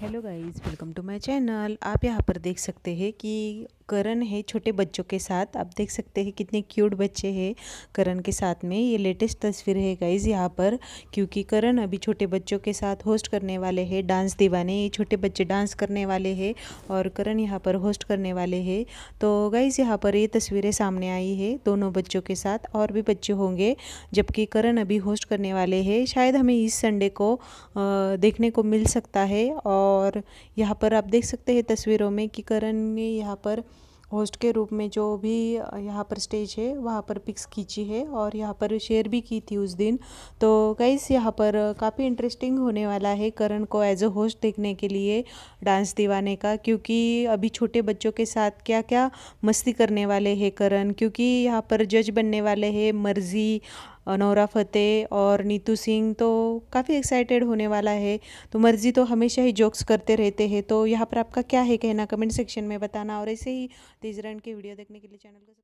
hello guys welcome to my channel आप यहाँ पर देख सकते हैं कि करण है छोटे बच्चों के साथ आप देख सकते हैं कितने क्यूट बच्चे हैं करण के साथ में ये लेटेस्ट तस्वीर है गाइज यहाँ पर क्योंकि करण अभी छोटे बच्चों के साथ होस्ट करने वाले हैं डांस दीवाने ये छोटे बच्चे डांस करने वाले हैं और करण यहाँ पर होस्ट करने वाले हैं तो गाइज यहाँ पर ये तस्वीरें सामने आई है दोनों बच्चों के साथ और भी बच्चे होंगे जबकि करण अभी होस्ट करने वाले हैं शायद हमें इस संडे को देखने को मिल सकता है और यहाँ पर आप देख सकते हैं तस्वीरों में कि करण ने यहाँ पर होस्ट के रूप में जो भी यहाँ पर स्टेज है वहाँ पर पिक्स खींची है और यहाँ पर शेयर भी की थी उस दिन तो गाइस यहाँ पर काफ़ी इंटरेस्टिंग होने वाला है करण को एज अ होस्ट देखने के लिए डांस दीवाने का क्योंकि अभी छोटे बच्चों के साथ क्या क्या मस्ती करने वाले हैं करण क्योंकि यहाँ पर जज बनने वाले हैं मर्जी अनौरा फतेह और नीतू सिंह तो काफ़ी एक्साइटेड होने वाला है तो मर्ज़ी तो हमेशा ही जोक्स करते रहते हैं तो यहाँ पर आपका क्या है कहना कमेंट सेक्शन में बताना और ऐसे ही तेज रन के वीडियो देखने के लिए चैनल को